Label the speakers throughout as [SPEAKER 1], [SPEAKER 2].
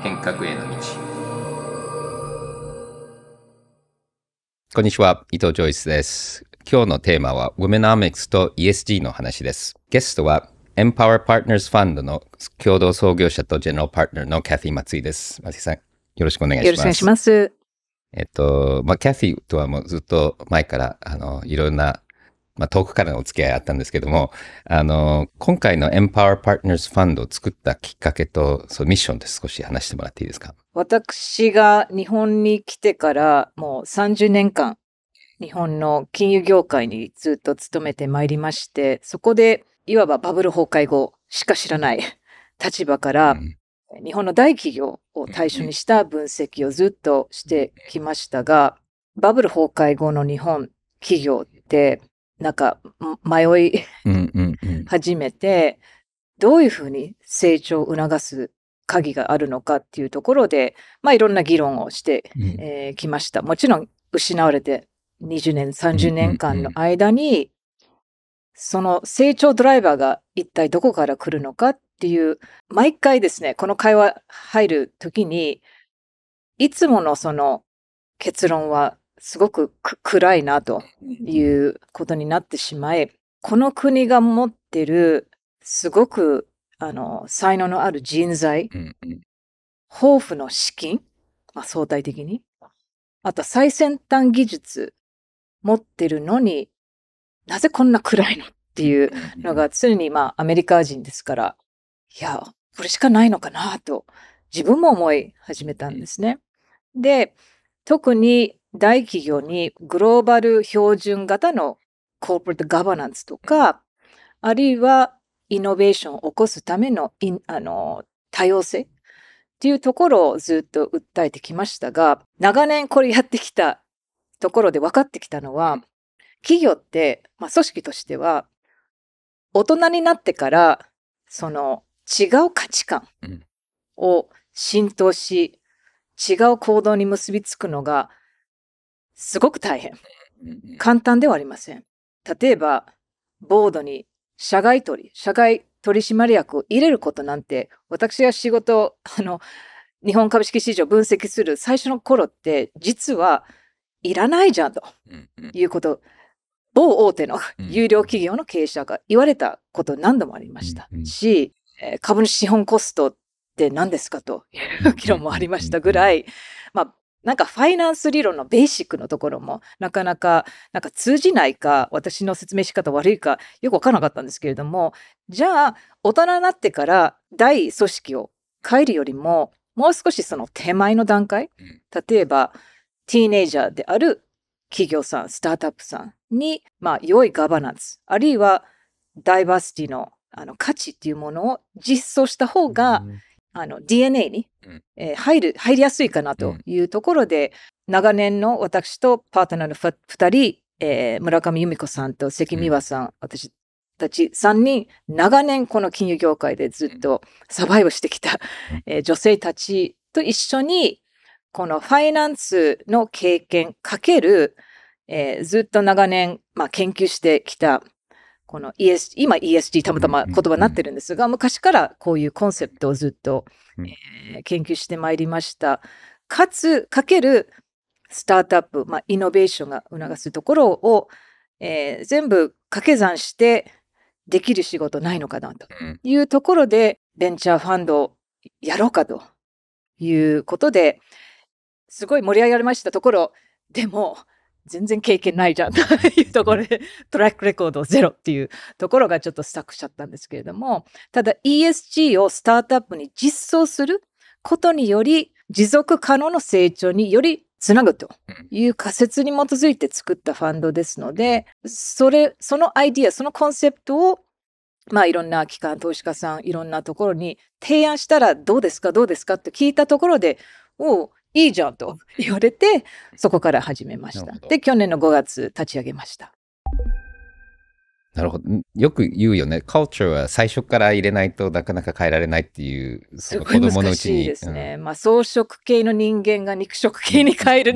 [SPEAKER 1] 変革への道こんにちは伊藤ジョイスです今日のテーマはウメナ e n o m i c s と ESG の話ですゲストはエンパワーパートナーズファンドの共同創業者とジェネラルパートナーのキャフィー松井です松井さんよろしくお願いしますよろしくお願いしますえっと、まあ、キャフィーとはもうずっと前から、あの、いろんなまあ、遠くからのお付き合いあったんですけども、あの、今回の Empower Partners Fund を作ったきっかけと、そのミッションで少し話してもらっていいですか
[SPEAKER 2] 私が日本に来てからもう30年間、日本の金融業界にずっと勤めてまいりまして、そこでいわばバブル崩壊後しか知らない 立場から、うん、日本の大企業を対象にした分析をずっとしてきましたが、バブル崩壊後の日本企業ってなんか迷い始めて、どういうふうに成長を促す鍵があるのかっていうところで、まあ、いろんな議論をしてき、うん、えー、ました。もちろん失われて20年、30年間の間に、その成長ドライバーが一体どこから来るのかっていう、毎回ですね、この会話入るときに、いつものその結論はすごく暗いなということになってしまい、この国が持ってるすごくあの才能のある人材、豊富の資金、まあ、相対的に、あと最先端技術持ってるのになぜこんな暗いのっていうのが常にまあアメリカ人ですから、いや、これしかないのかなと自分も思い始めたんですね。で、特に大企業にグローバル標準型のコーポレートガバナンスとか、あるいはイノベーションを起こすためのあの多様性っていうところをずっと訴えてきましたが、長年これやってきたところで分かってきたのは、企業って、まあ、組織としては、大人になってから、その違う価値観を浸透し、違う行動に結びつくのがすごく大変。簡単ではありません。例えば、ボードに社外取り、社外取締役を入れることなんて、私が仕事、あの、日本株式市場分析する最初の頃って、実はいらないじゃんということ、某大手の有料企業の経営者が言われたこと何度もありましたし、株主資本コストって何ですかという議論もありましたぐらい、まあ、なんかファイナンス理論のベーシックのところもなかなかなんか通じないか私の説明し方悪いかよく分からなかったんですけれどもじゃあ大人になってから大組織を変えるよりももう少しその手前の段階例えばティーネイジャーである企業さんスタートアップさんに、まあ、良いガバナンスあるいはダイバーシティのあの価値っていうものを実装した方が、うんあの DNA に、えー、入る入りやすいかなというところで、長年の私とパートナーの2人、えー、村上由美子さんと関美和さん、私たち3人長年この金融業界でずっとサバイブしてきた、えー、女性たちと一緒にこのファイナンスの経験かける、えー、ずっと長年、まあ、研究してきたこの ES、今 ESG たまたま言葉になってるんですが、昔からこういうコンセプトをずっと、えー、研究してまいりました。かつ、かけるスタートアップ、まあ、イノベーションが促すところを、えー、全部掛け算してできる仕事ないのかなというところで、ベンチャーファンドをやろうかということで、すごい盛り上がりましたところ、でも、全然経験ないじゃんと いうところで、トラックレコードゼロっていうところがちょっとスタックしちゃったんですけれども、ただ ESG をスタートアップに実装することにより、持続可能の成長によりつなぐという仮説に基づいて作ったファンドですので、それ、そのアイディア、そのコンセプトをまあ、いろんな機関、投資家さん、いろんなところに提案したらどうですか、どうですかって聞いたところで、おいいじゃんと 言われて、そこから始めました。で、去年の5月立ち上げました。
[SPEAKER 1] なるほど。よく言うよね。カルチャーは最初から入れないとなかなか変えられないっていう、その子供のうちに。で
[SPEAKER 2] すね。うん、まあ、草食系の人間が肉食系に変える、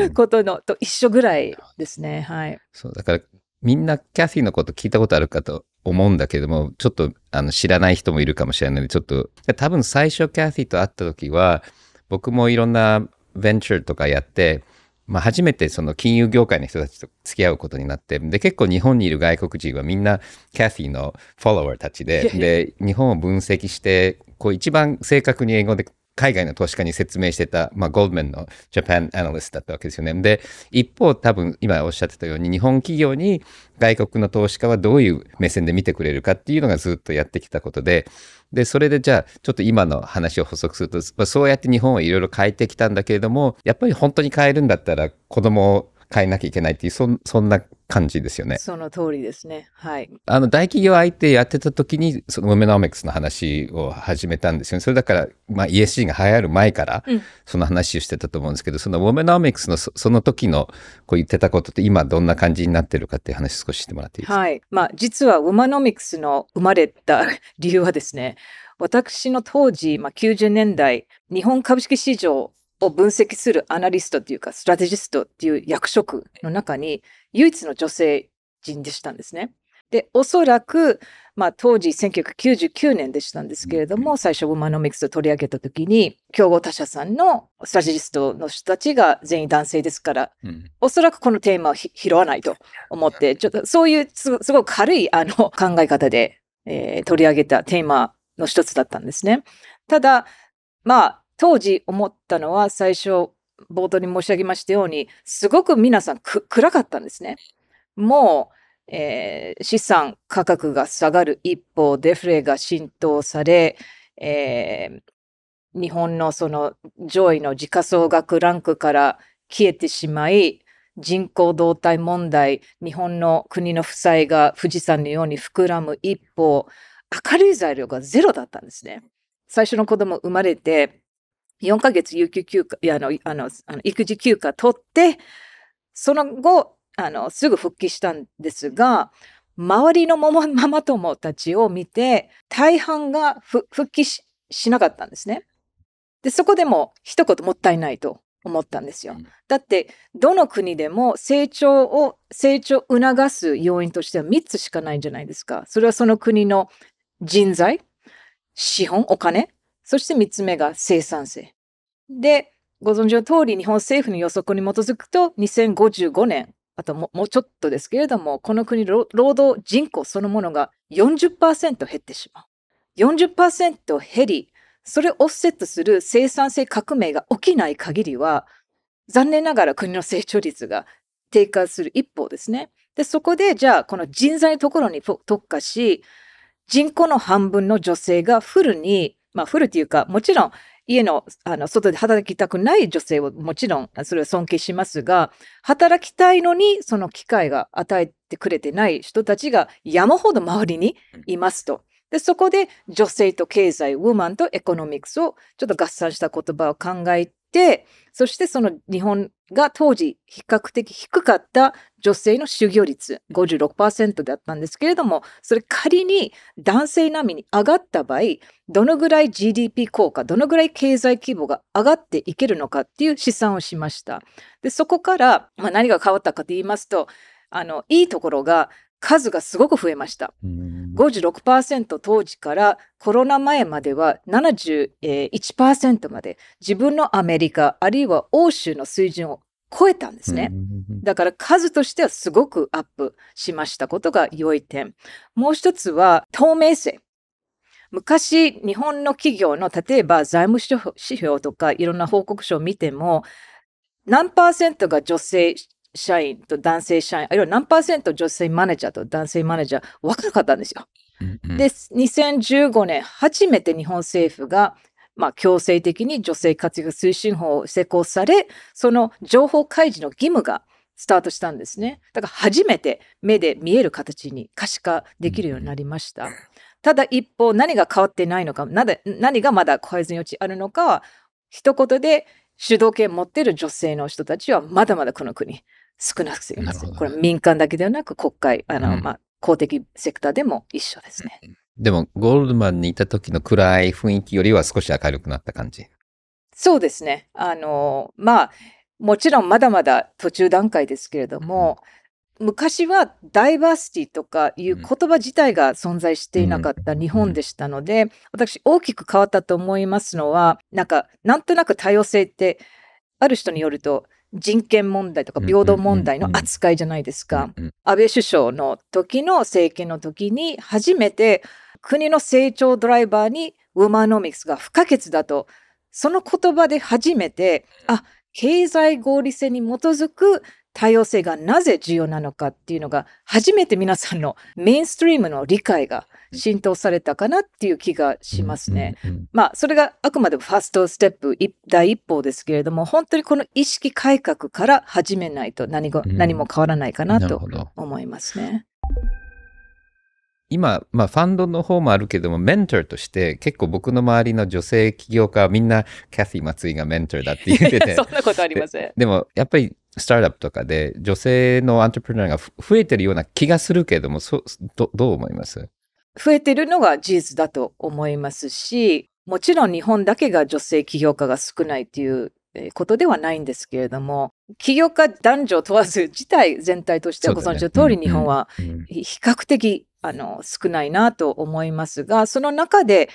[SPEAKER 2] うん、ことのと一緒ぐらいですね。はい。
[SPEAKER 1] そう、だからみんなキャシーのこと聞いたことあるかと思うんだけども、ちょっとあの知らない人もいるかもしれないので、ちょっと、多分最初キャシーと会った時は、僕もいろんなベンチャーとかやって、まあ、初めてその金融業界の人たちと付き合うことになってで結構日本にいる外国人はみんなキャィーのフォロワーたちでで日本を分析してこう一番正確に英語で海外の投資家に説明してた、まあ、ゴールドメンのジャパンアナリストだったわけですよね。で、一方、多分今おっしゃってたように、日本企業に外国の投資家はどういう目線で見てくれるかっていうのがずっとやってきたことで、で、それでじゃあ、ちょっと今の話を補足すると、まあ、そうやって日本をいろいろ変えてきたんだけれども、やっぱり本当に変えるんだったら、子供を変えなきゃいけないっていう、そそんな感じですよね。そ
[SPEAKER 2] の通りですね。はい。
[SPEAKER 1] あの、大企業相手やってた時に、そのウメノミクスの話を始めたんですよね。それだから、まあ ESG が流行る前から、その話をしてたと思うんですけど、うん、そのウメノミクスのそその時のこう言ってたことって今どんな感じになってるかっていう話少ししてもらっていいで
[SPEAKER 2] すかはい。まあ、実はウメノミクスの生まれた 理由はですね、私の当時、まあ、90年代、日本株式市場を分析するアナリストというか、ストラテジストっていう役職の中に、唯一の女性人でしたんですね。で、おそらく、まあ、当時1999年でしたんですけれども、最初、ウマノミクスを取り上げたときに、競合他社さんのストラテジストの人たちが全員男性ですから、おそらくこのテーマを拾わないと思って、ちょっとそういうすごく軽いあの考え方で、えー、取り上げたテーマの一つだったんですね。ただ、まあ、当時思ったのは最初冒頭に申し上げましたようにすごく皆さん暗かったんですね。もう、えー、資産価格が下がる一方デフレが浸透され、えー、日本のその上位の時価総額ランクから消えてしまい人口動態問題日本の国の負債が富士山のように膨らむ一方明るい材料がゼロだったんですね。最初の子供生まれて4ヶ月有給休暇、いやあの、あの、あの育児休暇取って、その後、あの、すぐ復帰したんですが、周りの ママ友たちを見て、大半が復帰しなかったんですね。で、そこでも一言もったいないと思ったんですよ。だって、どの国でも成長を、成長を促す要因としては3つしかないんじゃないですか。それはその国の人材、資本、お金、そして3つ目が生産性。で、ご存知の通り日本政府の予測に基づくと2055年、あともうちょっとですけれども、この国労働人口そのものが40%減ってしまう。40%減り、それをオフセットする生産性革命が起きない限りは、残念ながら国の成長率が低下する一方ですね。で、そこで、じゃあ、この人材のところに特化し、人口の半分の女性がフルにまあ、フルいうか、もちろん、家の、あの、外で働きたくない女性をもちろん、それは尊敬しますが、働きたいのに、その機会が与えてくれてない人たちが山ほど周りにいますと。で、そこで女性と経済、ウーマンとエコノミクスをちょっと合算した言葉を考えて、そしてその日本が当時比較的低かった女性の就業率56%だったんですけれども、それ仮に男性並みに上がった場合、どのぐらい GDP 効果、どのぐらい経済規模が上がっていけるのかっていう試算をしました。で、そこから、まあ、何が変わったかと言いますと、あのいいところが数がすごく増えました。56%当時からコロナ前までは71%まで自分のアメリカあるいは欧州の水準を超えたんですね。だから数としてはすごくアップしましたことが良い点。もう一つは透明性。昔日本の企業の例えば財務指標とかいろんな報告書を見ても何パーセントが女性社員と男性社員、あるいは何パーセント女性マネージャーと男性マネージャー、若かったんですよ。で、2015年、初めて日本政府が、まあ、強制的に女性活躍推進法を施行され、その情報開示の義務がスタートしたんですね。だから初めて目で見える形に可視化できるようになりました。ただ一方、何が変わってないのか、何がまだ改善余地あるのかは、一言で主導権持っている女性の人たちはまだまだこの国少なくすぎます。これ民間だけではなく国会、あの、うん、まあ、公的セクターでも一緒ですね。
[SPEAKER 1] でも、ゴールドマンにいた時の暗い雰囲気よりは少し明るくなった感じ。
[SPEAKER 2] そうですね。あの、まあ、もちろんまだまだ途中段階ですけれども、うん、昔はダイバーシティとかいう言葉自体が存在していなかった日本でしたので、うん、私大きく変わったと思いますのは、なんか、なんとなく多様性って、ある人によると、人権問題とか平等問題の扱いじゃないですか。安倍首相の時の政権の時に初めて国の成長ドライバーにウーマノミクスが不可欠だと、その言葉で初めて、あ、経済合理性に基づく多様性がなぜ重要なのかっていうのが初めて皆さんのメインストリームの理解が浸透されたかなっていう気がしますね。まあそれがあくまでもファーストステップ第一歩ですけれども本当にこの意識改革から始めないと何,、何も変わらないかなと思いますね。
[SPEAKER 1] 今、まあ、ファンドの方もあるけども、メンターとして、結構僕の周りの女性起業家はみんな、キャィー松井がメンターだって言ってて。そんなことありません。でも、やっぱり、スタートアップとかで、女性のアントプレナーが増えてるような気がするけども、そどどう思います
[SPEAKER 2] 増えてるのが事実だと思いますし、もちろん日本だけが女性起業家が少ないっていうことではないんですけれども、起業家男女問わず自体全体としてはご存知の通り、ねうん、日本は比較的あの少ないなと思いますがその中で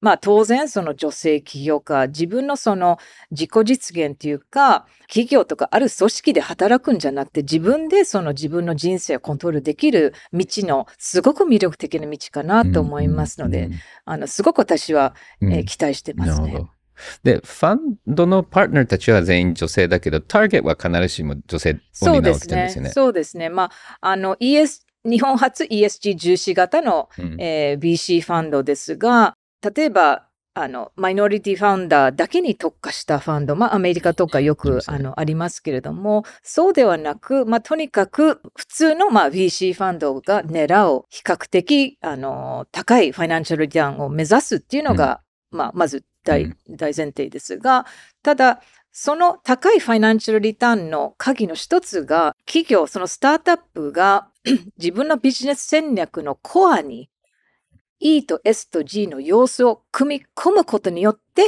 [SPEAKER 2] まあ当然その女性起業家、自分のその自己実現というか、企業とかある組織で働くんじゃなくて、自分でその自分の人生をコントロールできる道の、すごく魅力的な道かなと思いますので、うん、あの、すごく私は、えー、期待してますね。
[SPEAKER 1] で、ファンドのパートナーたちは全員女性だけど、ターゲットは必ずしも女性を担うですよね。そうですね。そう
[SPEAKER 2] ですね。まあ、あの、ES、日本初 ESG 重視型の、うえー、BC ファンドですが、例えば、あの、マイノリティファウンダーだけに特化したファンド、まあ、アメリカとかよく、あの、ありますけれども、そうではなく、まあ、とにかく、普通の、まあ、VC ファンドが狙う、比較的、あの、高いファイナンシャルリターンを目指すっていうのが、うん、まあ、まず大、大前提ですが、ただ、その高いファイナンシャルリターンの鍵の一つが、企業、そのスタートアップが 自分のビジネス戦略のコアに E と S と G の様子を組み込むことによって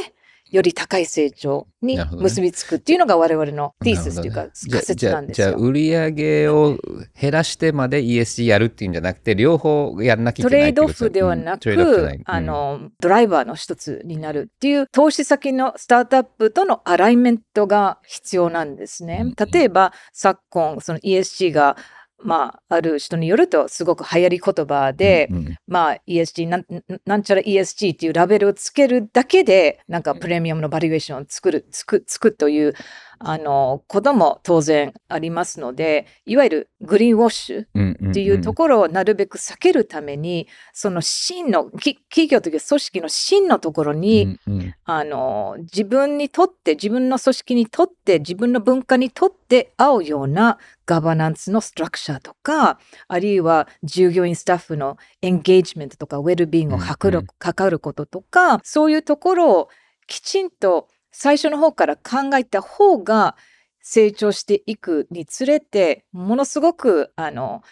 [SPEAKER 2] より高い成長に結びつくっていうのが我々のティースというか
[SPEAKER 1] 仮説なんですよ、ね、じゃあ売上を減らしてまで ESG やるっていうんじゃなくて両方やらなきゃいけないトレードオフではなく、うん、あ
[SPEAKER 2] のドライバーの一つになるっていう投資先のスタートアップとのアライメントが必要なんですね。例えば昨今その ESG がまあ、ある人によるとすごく流行り言葉で、うんうん、まあ ESG ななんちゃら ESG っていうラベルをつけるだけでなんかプレミアムのバリエーションを作るつくつくというあの子供も当然ありますのでいわゆるグリーンウォッシュっていうところをなるべく避けるために、その真の企業という組織の真のところに、うんうん、あの自分にとって自分の組織にとって自分の文化にとって合うようなガバナンスのストラクチャーとかあるいは従業員スタッフのエンゲージメントとかウェルビーイングを図る、かかることとかそういうところをきちんと最初の方から考えた方が成長していくにつれてものすごくあの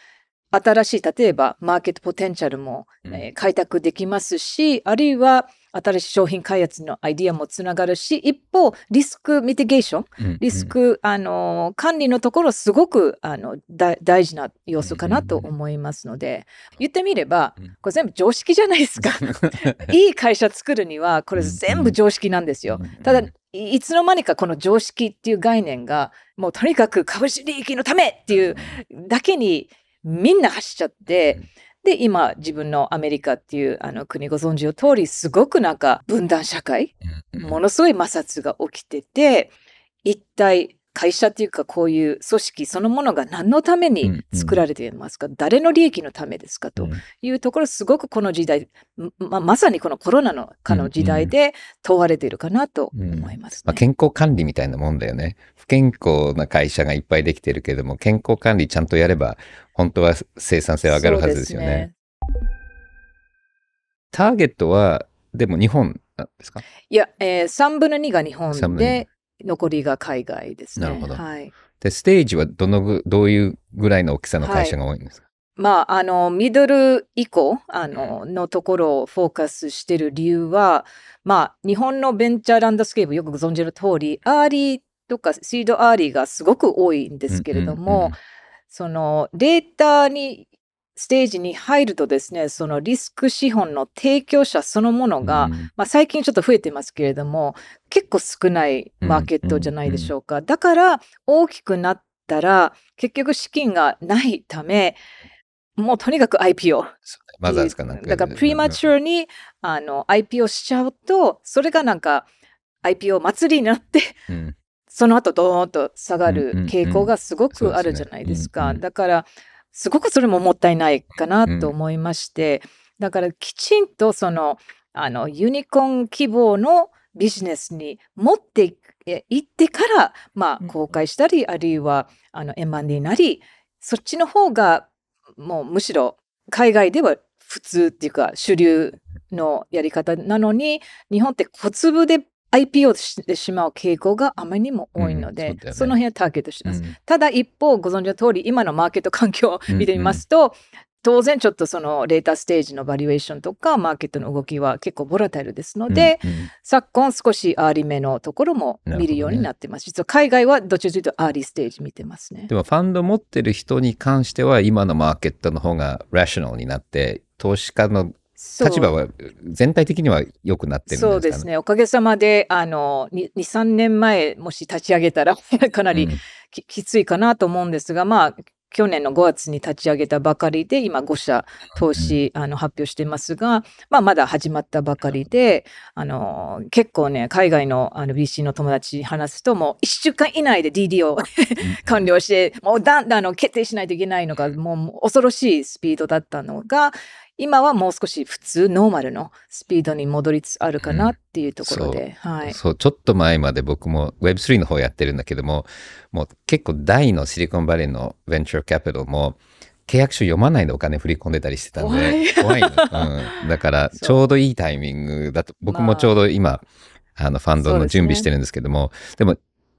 [SPEAKER 2] 新しい例えばマーケットポテンシャルも、えー、開拓できますしあるいは新しい商品開発のアイディアもつながるし一方リスクミティゲーション、うんうん、リスク、あの管理のところすごくあの大事な要素かなと思いますので、言ってみればこれ全部常識じゃないですか いい会社作るにはこれ全部常識なんですよただいつの間にかこの常識っていう概念がもうとにかく株式利益のためっていうだけにみんな走っちゃって、で今自分のアメリカっていうあの国ご存知の通りすごくなんか分断社会ものすごい摩擦が起きてて一体会社というかこういう組織そのものが何のために作られていますか、うんうん、誰の利益のためですかというところすごくこの時代、ま、まさにこのコロナのかの時代で問われているかなと思
[SPEAKER 1] います、ねうんうん、まあ、健康管理みたいなもんだよね不健康な会社がいっぱいできてるけども健康管理ちゃんとやれば本当は生産性は上がるはずですよね、ね、ターゲットはでも日本なんですか
[SPEAKER 2] いや、えー、3分の2が日本で残りが海外ですね。なるほど。はい。
[SPEAKER 1] で、ステージはどのぐ、どういうぐらいの大きさの会社が多いんですか、は
[SPEAKER 2] い、まあ、あの、ミドル以降、あの、のところをフォーカスしてる理由は、まあ、日本のベンチャーランドスケープ、よくご存知の通り、アーリーとかシードアーリーがすごく多いんですけれども、うんうんうん、そのデータにステージに入るとですね、そのリスク資本の提供者そのものが、うん、まあ、最近ちょっと増えてますけれども、結構少ないマーケットじゃないでしょうか。だから大きくなったら、結局資金がないため、もうとにかく IPO。
[SPEAKER 1] マザーズかなんか。だ
[SPEAKER 2] からプリマチュアにあの IPO しちゃうと、それがなんか IPO 祭りになって、うん、その後ドーンと下がる傾向がすごくあるじゃないですか。うんうんだから、すごくそれももったいないかなと思いまして、うん、だからきちんとそのあのユニコーン希望のビジネスに持っていってから、まあ、公開したり、あるいはあの M&A なりそっちの方がもうむしろ海外では普通っていうか主流のやり方なのに日本って小粒で IPO てしまう傾向があまりにも多いので、うんそね、その辺はターゲットします、うん、ただ一方ご存知の通り今のマーケット環境を見てみますと、うんうん当然ちょっとそのレーターステージのバリュエーションとかマーケットの動きは結構ボラタイルですので、うんうん、昨今少しアーリーめのところも見るようになってます、ね、実は海外はどっちらかというとアーリーステージ見てますね
[SPEAKER 1] でもファンド持ってる人に関しては今のマーケットの方がラショナルになって投資家の立場は全体的には良くなってるんですか、ね、そうです
[SPEAKER 2] ね。おかげさまで、あの、2、3年前、もし立ち上げたら かなりきうん、きついかなと思うんですが、まあ、去年の5月に立ち上げたばかりで、今5社投資、うん、あの発表してますが、まあ、まだ始まったばかりで、あの結構ね、海外のあの BC の友達に話すと、もう1週間以内で DD を 完了して、もうだんだん決定しないといけないのが、もう恐ろしいスピードだったのが、今はもう少し普通、ノーマルのスピードに戻りつつあるかなっていうところで。うん、はい。
[SPEAKER 1] そう、ちょっと前まで僕も Web3 の方やってるんだけども、もう結構大のシリコンバレーのベンチャーキャピタルも、契約書読まないでお金振り込んでたりしてたんで、怖いうん。だから、ちょうどいいタイミングだと、僕もちょうど今、まあ、あの、ファンドの準備してるんですけども、でね、でも、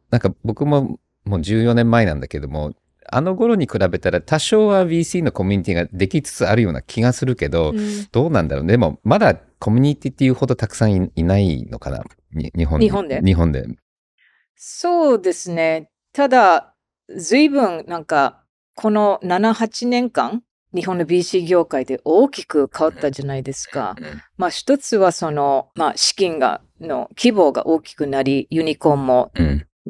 [SPEAKER 1] なんか僕ももう14年前なんだけども、あの頃に比べたら多少は VC のコミュニティができつつあるような気がするけど、うん、どうなんだろう、でもまだコミュニティっていうほどたくさんいないのかな日本日本で日本で
[SPEAKER 2] そうですねただ随分なんかこの78年間日本の BC 業界で大きく変わったじゃないですか。まあ一つはその、まあ、資金がの規模が大きくなりユニコーンも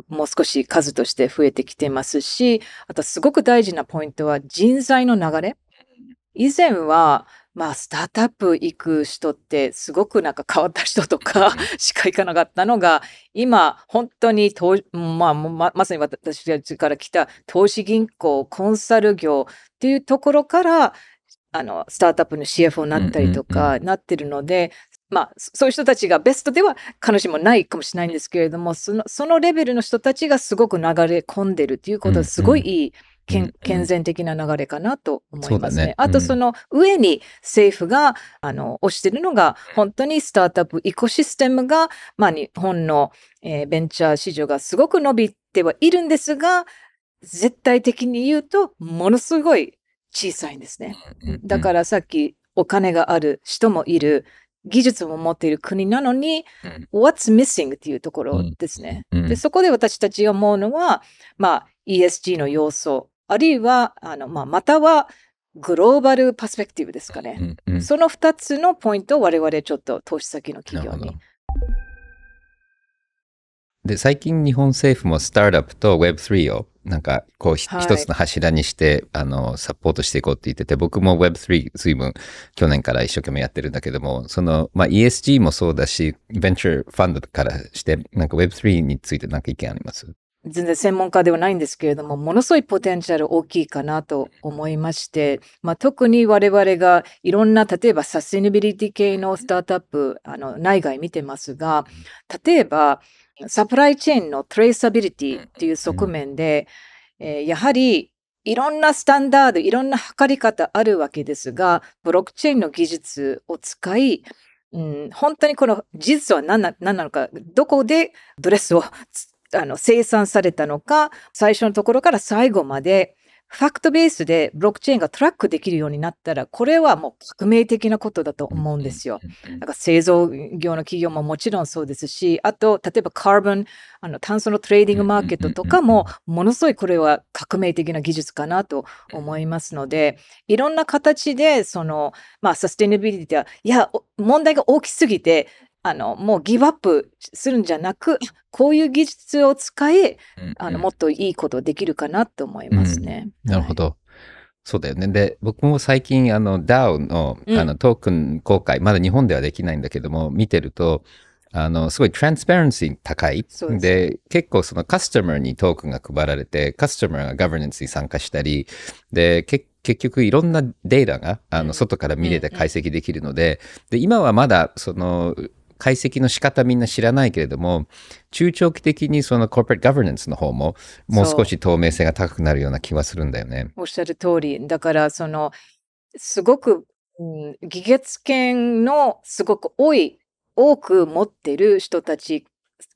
[SPEAKER 2] もう少し数として増えてきてますし、あとすごく大事なポイントは人材の流れ。以前は、まあ、スタートアップ行く人ってすごくなんか変わった人とかしか行かなかったのが、今、本当にまあ、ま、まさに私たちから来た投資銀行、コンサル業っていうところから、あの、スタートアップの CFO になったりとかなってるので、まあ、そういう人たちがベストでは彼女もないかもしれないんですけれどもそのそのレベルの人たちがすごく流れ込んでるっていうことはすごいいい。うんうん健全的な流れかなと思いますね。ねうん、あとその上に政府があの推してるのが本当にスタートアップエコシステムが、まあ、日本の、えー、ベンチャー市場がすごく伸びてはいるんですが絶対的に言うとものすごい小さいんですね。だからさっきお金がある人もいる技術も持っている国なのに、うん、What's missing っていうところですね。うん、でそこで私たちが思うのは、まあ、ESG の要素、あるいは、あのまあ、またはグローバルパスペクティブですかね。うんうん、その2つのポイントを我々ちょっと投資先の企業に
[SPEAKER 1] で、最近日本政府もスタートアップと Web3 をなんかこう一、はい、つの柱にして、あの、サポートしていこうって言ってて、僕も Web3 随分去年から一生懸命やってるんだけども、その、まあ、ESG もそうだし、ベンチャーファンドからして、なんか Web3 についてなんか意見あります
[SPEAKER 2] 全然専門家ではないんですけれども、ものすごいポテンシャル大きいかなと思いまして、まあ、特に我々がいろんな、例えばサスティナビリティ系のスタートアップ、あの内外見てますが、例えば、サプライチェーンのトレーサビリティっていう側面で、えー、やはりいろんなスタンダード、いろんな測り方あるわけですが、ブロックチェーンの技術を使い、うん、本当にこの事実は何な何なのか、どこでドレスをあの生産されたのか、最初のところから最後までファクトベースでブロックチェーンがトラックできるようになったら、これはもう革命的なことだと思うんですよ。なんか製造業の企業ももちろんそうですし、あと、例えばカーボン、あの炭素のトレーディングマーケットとかも、ものすごいこれは革命的な技術かなと思いますので、いろんな形で、その、まあ、サステナビリティは、いや、問題が大きすぎて、あのもうギブアップするんじゃなくこういう技術を使い、うんうん、あのもっといいことできるかなと思いますね。
[SPEAKER 1] うん、なるほど、はい、そうだよね。で、僕も最近、あの、DAO の、あの、トークン公開、うん、まだ日本ではできないんだけども、見てると、あの、すごいトランスパレンシー高い。でで、結構そのカスタマーにトークンが配られて、カスタマーがガバナンスに参加したり、で、結局いろんなデータが、あの、外から見れて解析できるので、で、今はまだ、その、解析の仕方みんな知らないけれども、中長期的にそのコーポレトガバナンスの方も、もう少し透明性が高くなるような気はするんだよね。
[SPEAKER 2] おっしゃる通り。だから、その、すごく、議決権のすごく多い、多く持ってる人たち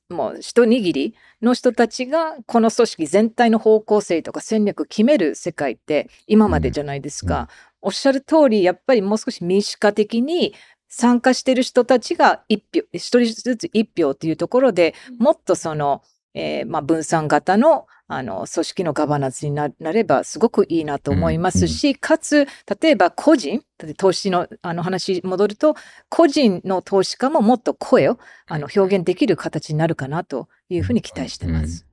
[SPEAKER 2] もう一握りの人たちがこの組織全体の方向性とか戦略を決める世界って今までじゃないですか。うんうん、おっしゃる通りやっぱりもう少し民主化的に参加してる人たちが一票、一人ずつ一票というところでもっとその、えー、まあ、分散型のあの組織のガバナンスになればすごくいいなと思いますし、かつ例えば個人投資のあの話戻ると個人の投資家ももっと声をあの表現できる形になるかなというふうに期待してます。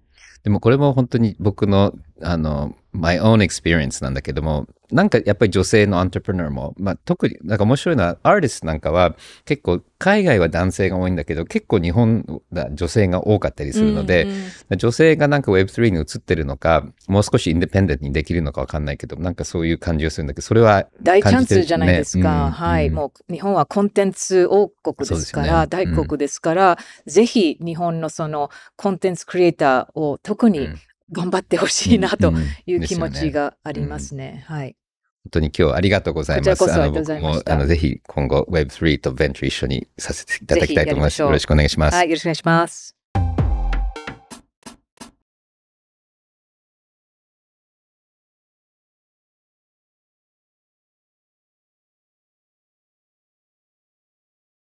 [SPEAKER 1] でもこれも本当に僕のあの、my own experience なんだけども、なんかやっぱり女性のアントプレナーも、まあ、特になんか面白いのは、アーティストなんかは結構海外は男性が多いんだけど、結構日本は女性が多かったりするので、うんうん、女性がなんか Web3 に移ってるのか、もう少しインデペンデントにできるのかわかんないけど、なんかそういう感じがするんだけど、それは、ね、大チャンスじゃないですか。うん、
[SPEAKER 2] はい、もう日本はコンテンツ王国ですから、ね、大国ですから、うん、ぜひ日本のそのコンテンツクリエイターを特に頑張ってほしいなという気持ちがありますね。はい。
[SPEAKER 1] 本当に今日ありがとうございます。こちらこそありがとうございましあのぜひ今後 Web3 とベンチャー一緒にさせていただきたいと思います。よろしくお願いします。はい、
[SPEAKER 2] よろしくお願いします。